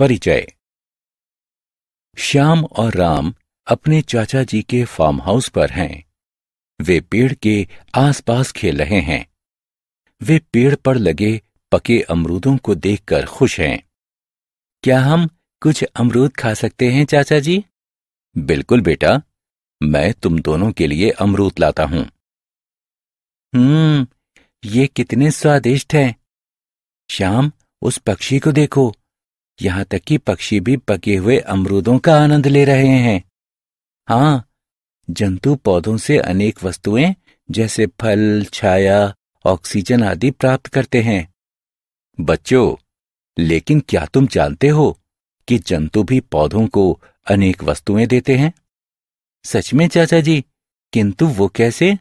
परिचय श्याम और राम अपने चाचा जी के फार्म हाउस पर हैं वे पेड़ के आसपास खेल रहे हैं वे पेड़ पर लगे पके अमरूदों को देखकर खुश हैं क्या हम कुछ अमरूद खा सकते हैं चाचा जी बिल्कुल बेटा मैं तुम दोनों के लिए अमरूद लाता हूं हम्म ये कितने स्वादिष्ट हैं श्याम उस पक्षी को देखो यहाँ तक कि पक्षी भी पके हुए अमरूदों का आनंद ले रहे हैं हाँ जंतु पौधों से अनेक वस्तुएं जैसे फल छाया ऑक्सीजन आदि प्राप्त करते हैं बच्चों लेकिन क्या तुम जानते हो कि जंतु भी पौधों को अनेक वस्तुएं देते हैं सच में चाचा जी किंतु वो कैसे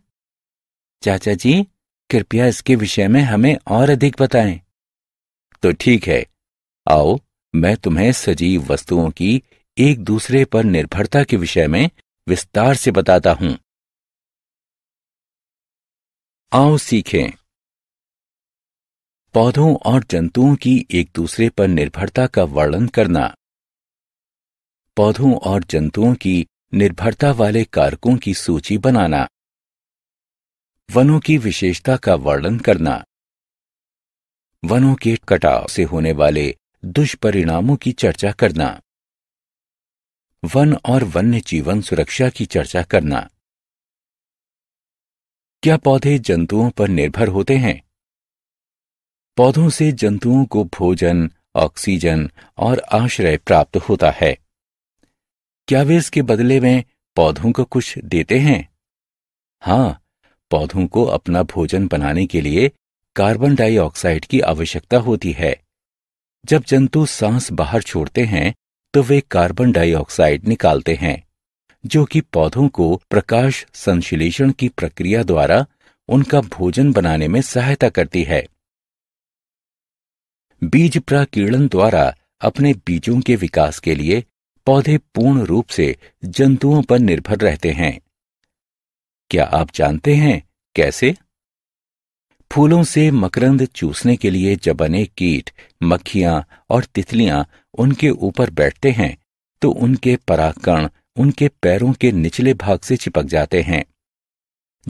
चाचा जी कृपया इसके विषय में हमें और अधिक बताएं तो ठीक है आओ मैं तुम्हें सजीव वस्तुओं की एक दूसरे पर निर्भरता के विषय में विस्तार से बताता हूं आओ सीखें पौधों और जंतुओं की एक दूसरे पर निर्भरता का वर्णन करना पौधों और जंतुओं की निर्भरता वाले कारकों की सूची बनाना वनों की विशेषता का वर्णन करना वनों के कटाव से होने वाले दुष्परिणामों की चर्चा करना वन और वन्य जीवन सुरक्षा की चर्चा करना क्या पौधे जंतुओं पर निर्भर होते हैं पौधों से जंतुओं को भोजन ऑक्सीजन और आश्रय प्राप्त होता है क्या वे इसके बदले में पौधों को कुछ देते हैं हाँ पौधों को अपना भोजन बनाने के लिए कार्बन डाइऑक्साइड की आवश्यकता होती है जब जंतु सांस बाहर छोड़ते हैं तो वे कार्बन डाइऑक्साइड निकालते हैं जो कि पौधों को प्रकाश संश्लेषण की प्रक्रिया द्वारा उनका भोजन बनाने में सहायता करती है बीज प्राकीर्णन द्वारा अपने बीजों के विकास के लिए पौधे पूर्ण रूप से जंतुओं पर निर्भर रहते हैं क्या आप जानते हैं कैसे फूलों से मकरंद चूसने के लिए जब अनेक कीट मक्खियां और तितलियां उनके ऊपर बैठते हैं तो उनके पराकण उनके पैरों के निचले भाग से चिपक जाते हैं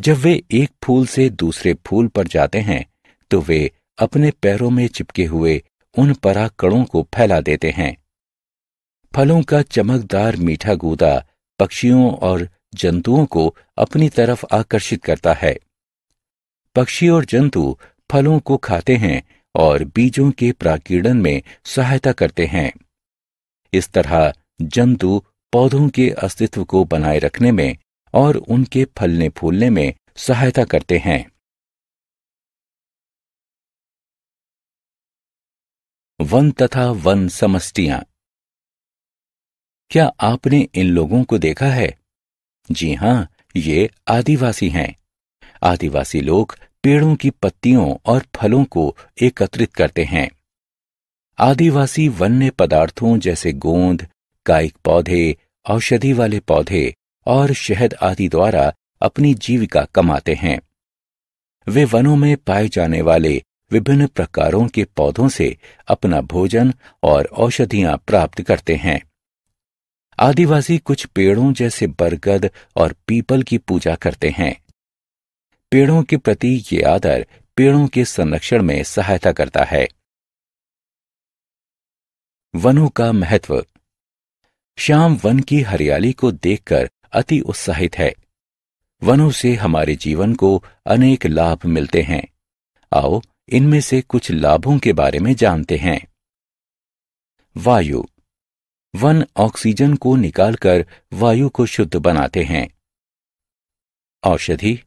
जब वे एक फूल से दूसरे फूल पर जाते हैं तो वे अपने पैरों में चिपके हुए उन पराकणों को फैला देते हैं फलों का चमकदार मीठा गूदा पक्षियों और जंतुओं को अपनी तरफ आकर्षित करता है पक्षी और जंतु फलों को खाते हैं और बीजों के प्राकीर्णन में सहायता करते हैं इस तरह जंतु पौधों के अस्तित्व को बनाए रखने में और उनके फलने फूलने में सहायता करते हैं वन तथा वन समष्टियां क्या आपने इन लोगों को देखा है जी हां ये आदिवासी हैं आदिवासी लोग पेड़ों की पत्तियों और फलों को एकत्रित करते हैं आदिवासी वन्य पदार्थों जैसे गोंद कायिक पौधे औषधि वाले पौधे और शहद आदि द्वारा अपनी जीविका कमाते हैं वे वनों में पाए जाने वाले विभिन्न प्रकारों के पौधों से अपना भोजन और औषधियां प्राप्त करते हैं आदिवासी कुछ पेड़ों जैसे बरगद और पीपल की पूजा करते हैं पेड़ों के प्रति ये आदर पेड़ों के संरक्षण में सहायता करता है वनों का महत्व श्याम वन की हरियाली को देखकर अति उत्साहित है वनों से हमारे जीवन को अनेक लाभ मिलते हैं आओ इनमें से कुछ लाभों के बारे में जानते हैं वायु वन ऑक्सीजन को निकालकर वायु को शुद्ध बनाते हैं औषधि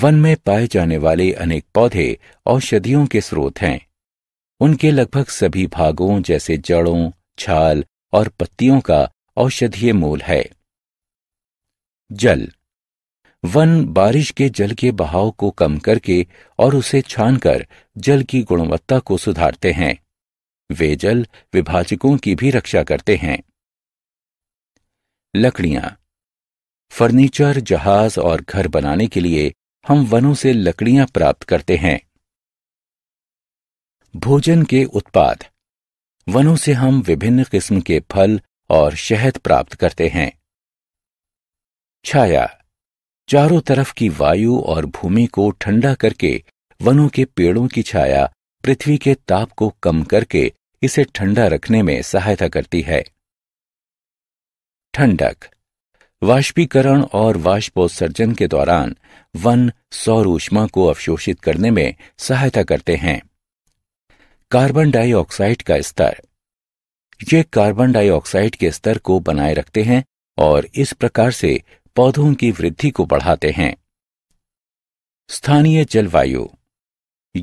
वन में पाए जाने वाले अनेक पौधे औषधियों के स्रोत हैं उनके लगभग सभी भागों जैसे जड़ों छाल और पत्तियों का औषधीय मूल है जल वन बारिश के जल के बहाव को कम करके और उसे छानकर जल की गुणवत्ता को सुधारते हैं वे जल विभाजकों की भी रक्षा करते हैं लकड़ियां फर्नीचर जहाज और घर बनाने के लिए हम वनों से लकड़ियां प्राप्त करते हैं भोजन के उत्पाद वनों से हम विभिन्न किस्म के फल और शहद प्राप्त करते हैं छाया चारों तरफ की वायु और भूमि को ठंडा करके वनों के पेड़ों की छाया पृथ्वी के ताप को कम करके इसे ठंडा रखने में सहायता करती है ठंडक वाष्पीकरण और वाष्पोत्सर्जन के दौरान वन सौर ऊष्मा को अवशोषित करने में सहायता करते हैं कार्बन डाइऑक्साइड का स्तर ये कार्बन डाइऑक्साइड के स्तर को बनाए रखते हैं और इस प्रकार से पौधों की वृद्धि को बढ़ाते हैं स्थानीय जलवायु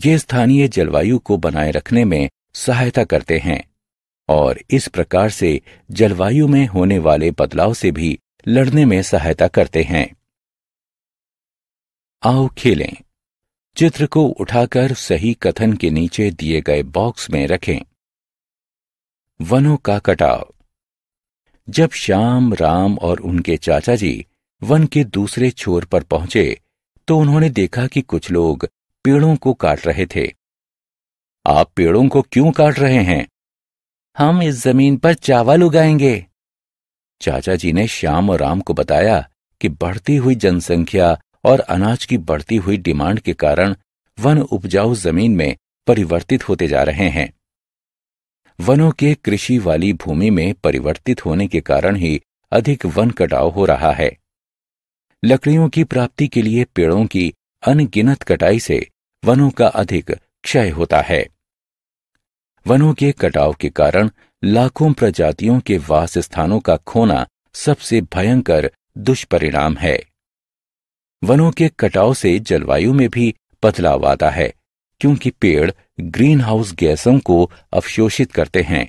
ये स्थानीय जलवायु को बनाए रखने में सहायता करते हैं और इस प्रकार से जलवायु में होने वाले बदलाव से भी लड़ने में सहायता करते हैं आओ खेलें चित्र को उठाकर सही कथन के नीचे दिए गए बॉक्स में रखें वनों का कटाव जब श्याम राम और उनके चाचा जी वन के दूसरे छोर पर पहुंचे तो उन्होंने देखा कि कुछ लोग पेड़ों को काट रहे थे आप पेड़ों को क्यों काट रहे हैं हम इस जमीन पर चावल उगाएंगे चाचा जी ने श्याम और राम को बताया कि बढ़ती हुई जनसंख्या और अनाज की बढ़ती हुई डिमांड के कारण वन उपजाऊ जमीन में परिवर्तित होते जा रहे हैं वनों के कृषि वाली भूमि में परिवर्तित होने के कारण ही अधिक वन कटाव हो रहा है लकड़ियों की प्राप्ति के लिए पेड़ों की अनगिनत कटाई से वनों का अधिक क्षय होता है वनों के कटाव के कारण लाखों प्रजातियों के वास स्थानों का खोना सबसे भयंकर दुष्परिणाम है वनों के कटाव से जलवायु में भी बदलाव आता है क्योंकि पेड़ ग्रीन हाउस गैसों को अवशोषित करते हैं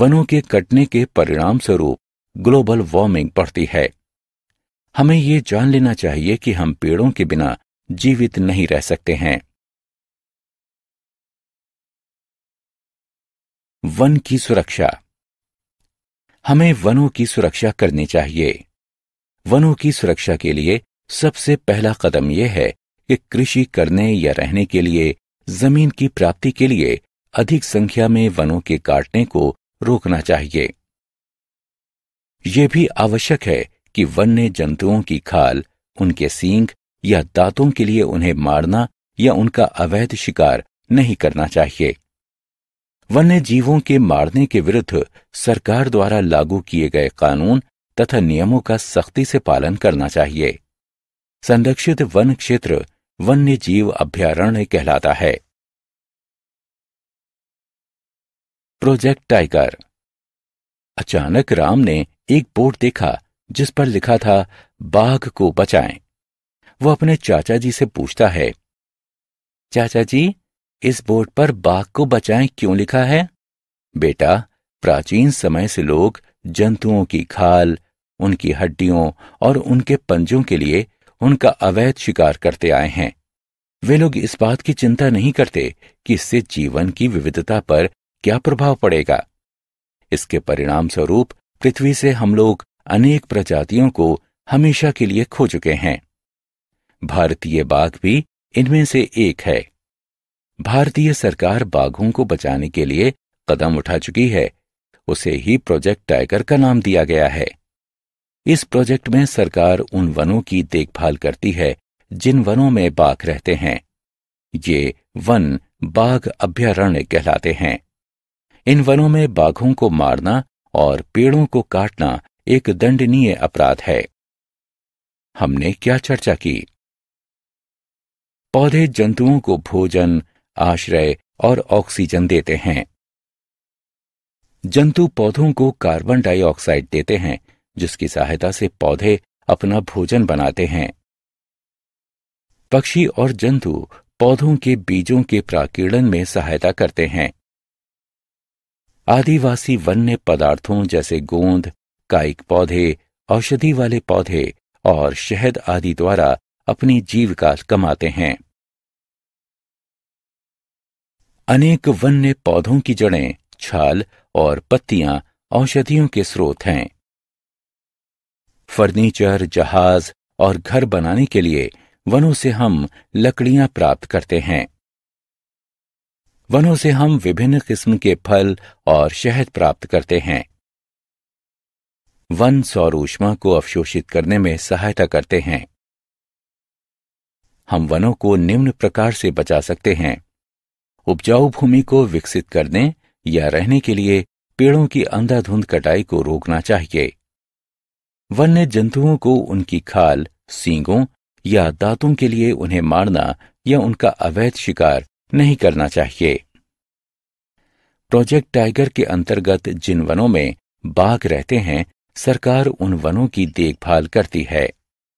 वनों के कटने के परिणाम स्वरूप ग्लोबल वार्मिंग बढ़ती है हमें ये जान लेना चाहिए कि हम पेड़ों के बिना जीवित नहीं रह सकते हैं वन की सुरक्षा हमें वनों की सुरक्षा करनी चाहिए वनों की सुरक्षा के लिए सबसे पहला कदम यह है कि कृषि करने या रहने के लिए जमीन की प्राप्ति के लिए अधिक संख्या में वनों के काटने को रोकना चाहिए यह भी आवश्यक है कि वन्य जंतुओं की खाल उनके सींग या दांतों के लिए उन्हें मारना या उनका अवैध शिकार नहीं करना चाहिए वन्य जीवों के मारने के विरुद्ध सरकार द्वारा लागू किए गए कानून तथा नियमों का सख्ती से पालन करना चाहिए संरक्षित वन क्षेत्र वन्य जीव अभ्यारण्य कहलाता है प्रोजेक्ट टाइगर अचानक राम ने एक बोर्ड देखा जिस पर लिखा था बाघ को बचाएं। वह अपने चाचा जी से पूछता है चाचा जी इस बोर्ड पर बाघ को बचाएं क्यों लिखा है बेटा प्राचीन समय से लोग जंतुओं की खाल उनकी हड्डियों और उनके पंजों के लिए उनका अवैध शिकार करते आए हैं वे लोग इस बात की चिंता नहीं करते कि इससे जीवन की विविधता पर क्या प्रभाव पड़ेगा इसके परिणाम स्वरूप पृथ्वी से हम लोग अनेक प्रजातियों को हमेशा के लिए खो चुके हैं भारतीय बाघ भी इनमें से एक है भारतीय सरकार बाघों को बचाने के लिए कदम उठा चुकी है उसे ही प्रोजेक्ट टाइगर का नाम दिया गया है इस प्रोजेक्ट में सरकार उन वनों की देखभाल करती है जिन वनों में बाघ रहते हैं ये वन बाघ अभ्यारण्य कहलाते हैं इन वनों में बाघों को मारना और पेड़ों को काटना एक दंडनीय अपराध है हमने क्या चर्चा की पौधे जंतुओं को भोजन आश्रय और ऑक्सीजन देते हैं जंतु पौधों को कार्बन डाइऑक्साइड देते हैं जिसकी सहायता से पौधे अपना भोजन बनाते हैं पक्षी और जंतु पौधों के बीजों के प्राकीर्णन में सहायता करते हैं आदिवासी वन्य पदार्थों जैसे गोंद कायिक पौधे औषधि वाले पौधे और शहद आदि द्वारा अपनी जीविका कमाते हैं अनेक वन्य पौधों की जड़ें छाल और पत्तियां औषधियों के स्रोत हैं फर्नीचर जहाज और घर बनाने के लिए वनों से हम लकड़ियां प्राप्त करते हैं वनों से हम विभिन्न किस्म के फल और शहद प्राप्त करते हैं वन सौर ऊष्मा को अवशोषित करने में सहायता करते हैं हम वनों को निम्न प्रकार से बचा सकते हैं उपजाऊ भूमि को विकसित करने या रहने के लिए पेड़ों की अंधाधुंध कटाई को रोकना चाहिए वन्य जंतुओं को उनकी खाल सींगों या दांतों के लिए उन्हें मारना या उनका अवैध शिकार नहीं करना चाहिए प्रोजेक्ट टाइगर के अंतर्गत जिन वनों में बाघ रहते हैं सरकार उन वनों की देखभाल करती है